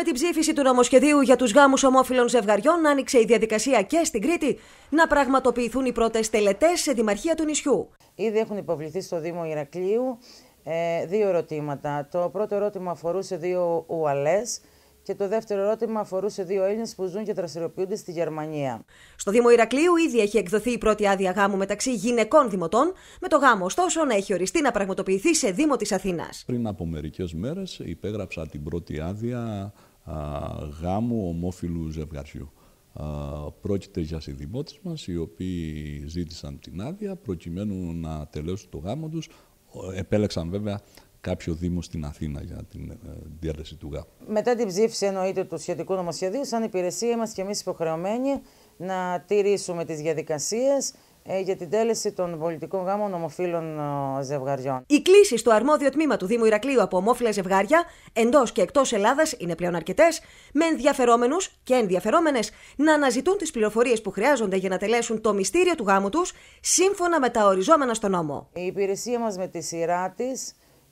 Με την ψήφιση του νομοσχεδίου για τους γάμους ομόφυλων ζευγαριών, άνοιξε η διαδικασία και στην Κρήτη να πραγματοποιηθούν οι πρώτες τελετές σε δημαρχία του νησιού. Ήδη έχουν υποβληθεί στο Δήμο Ηρακλείου ε, δύο ερωτήματα. Το πρώτο ερώτημα αφορούσε δύο ουαλές. Και το δεύτερο ερώτημα αφορούσε δύο Έλληνες που ζουν και δραστηριοποιούνται στη Γερμανία. Στο Δήμο Ηρακλείου ήδη έχει εκδοθεί η πρώτη άδεια γάμου μεταξύ γυναικών δημοτών, με το γάμο ωστόσο να έχει οριστεί να πραγματοποιηθεί σε Δήμο της Αθήνας. Πριν από μερικές μέρες υπέγραψα την πρώτη άδεια γάμου ομόφυλου ζευγαριού. Πρόκειται για συνδημότες μας οι οποίοι ζήτησαν την άδεια προκειμένου να τελέσουν το γάμο τους. Επέλεξαν βέβαια κάποιο Δήμο στην Αθήνα για την ε, διάλυση του γάμου. Μετά την ψήφιση εννοείται του σχετικού νομοσχεδίου, σαν υπηρεσία είμαστε και εμείς υποχρεωμένοι να τηρήσουμε τις διαδικασίες, ε, για την τέλεση των πολιτικών γάμων ομοφύλων ζευγαριών. Οι κλήσει στο αρμόδιο τμήμα του Δήμου Ηρακλείου από ομόφυλα ζευγάρια, εντός και εκτός Ελλάδας, είναι πλέον αρκετές, με ενδιαφερόμενους και ενδιαφερόμενες να αναζητούν τις πληροφορίες που χρειάζονται για να τελέσουν το μυστήριο του γάμου τους, σύμφωνα με τα οριζόμενα στο νόμο. Η υπηρεσία μας με τη σειρά της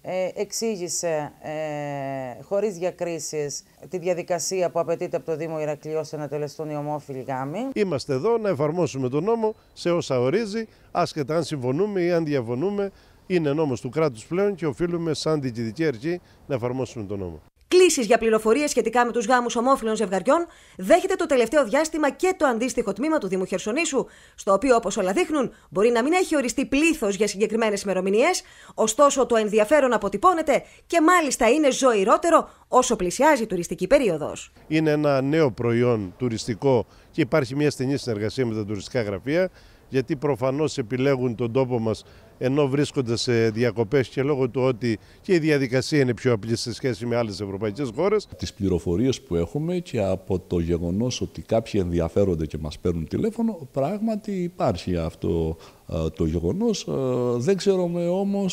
ε, εξήγησε ε, χωρίς διακρίσεις τη διαδικασία που απαιτείται από το Δήμο Ηρακλείου ώστε να τελεστούν οι ομόφυλοι γάμοι. Είμαστε εδώ να εφαρμόσουμε τον νόμο σε όσα ορίζει, άσχετα αν συμφωνούμε ή αν διαφωνούμε. Είναι νόμος του κράτους πλέον και οφείλουμε σαν διοικητική αρχή να εφαρμόσουμε τον νόμο κλήσεις για πληροφορίες σχετικά με τους γάμους ομόφυλων ζευγαριών δέχεται το τελευταίο διάστημα και το αντίστοιχο τμήμα του Δήμου Χερσονήσου, στο οποίο, όπως όλα δείχνουν, μπορεί να μην έχει οριστεί πλήθος για συγκεκριμένες ημερομηνίες, ωστόσο το ενδιαφέρον αποτυπώνεται και μάλιστα είναι ζωηρότερο όσο πλησιάζει η τουριστική περίοδος. Είναι ένα νέο προϊόν τουριστικό και υπάρχει μια στενή συνεργασία με τα τουριστικά γραφεία, γιατί προφανώς επιλέγουν τον τόπο μας ενώ βρίσκονται σε διακοπές και λόγω του ότι και η διαδικασία είναι πιο απλή σε σχέση με άλλες ευρωπαϊκές χώρες. Τις πληροφορίες που έχουμε και από το γεγονός ότι κάποιοι ενδιαφέρονται και μας παίρνουν τηλέφωνο, πράγματι υπάρχει αυτό ε, το γεγονός. Ε, δεν ξέρουμε όμως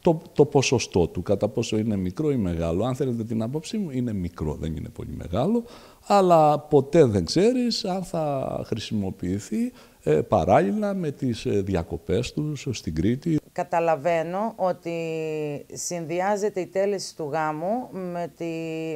το, το ποσοστό του, κατά πόσο είναι μικρό ή μεγάλο. Αν θέλετε την άποψή μου, είναι μικρό, δεν είναι πολύ μεγάλο, αλλά ποτέ δεν ξέρεις αν θα χρησιμοποιηθεί ε, παράλληλα με τις ε, διακοπές τους στην Κρήτη. Καταλαβαίνω ότι συνδυάζεται η τέλεση του γάμου με, τη,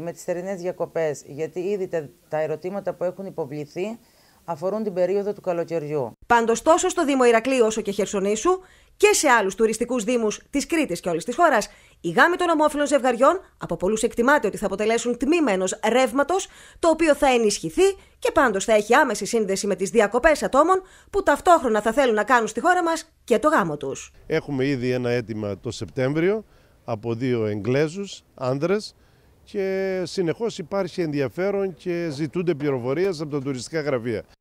με τις θερινές διακοπές, γιατί ήδη τα ερωτήματα που έχουν υποβληθεί αφορούν την περίοδο του καλοκαιριού. Πάντως, τόσο στο Δήμο Ηρακλείου όσο και Χερσονήσου και σε άλλους τουριστικούς Δήμους της Κρήτης και όλης της χώρας, οι γάμοι των ομόφυλων ζευγαριών από πολλούς εκτιμάται ότι θα αποτελέσουν τμήμα ενός ρεύματος, το οποίο θα ενισχυθεί και πάντως θα έχει άμεση σύνδεση με τις διακοπές ατόμων που ταυτόχρονα θα θέλουν να κάνουν στη χώρα μας και το γάμο τους. Έχουμε ήδη ένα αίτημα το Σεπτέμβριο από δύο Εγγλέζους άντρες και συνεχώς υπάρχει ενδιαφέρον και ζητούνται πληροφορίες από τα τουριστικά γραφεία.